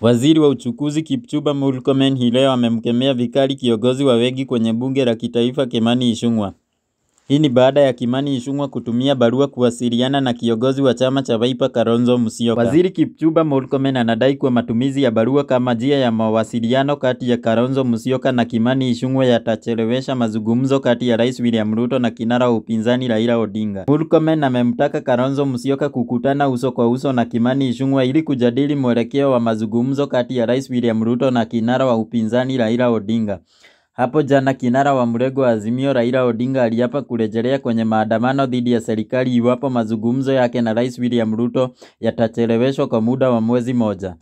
Waziri wa Uchukuzi Kipchumba Murkomen hii leo amemkemea vikali kiongozi wa wengi kwenye bunge la kitaifa Kimani ishungwa hii ni baada ya Kimani ishungwa kutumia barua kuwasiliana na kiongozi wa chama cha Wiper Kalonzo Musyoka. Waziri Kipchumba Murkomen anadai kuwa matumizi ya barua kama njia ya mawasiliano kati ya Kalonzo Musyoka na Kimani ishungwa yatachelewesha mazungumzo kati ya Rais William Ruto na kinara wa upinzani Raila Odinga. Murkomen amemtaka Kalonzo Musyoka kukutana uso kwa uso na Kimani ishungwa ili kujadili mwelekeo wa mazungumzo kati ya Rais William Ruto na kinara wa upinzani Raila Odinga. Hapo jana kinara wa mrengo wa Azimio Raila Odinga aliapa kurejelea kwenye maandamano dhidi ya serikali iwapo mazungumzo yake na Rais William Ruto yatacheleweshwa kwa muda wa mwezi moja.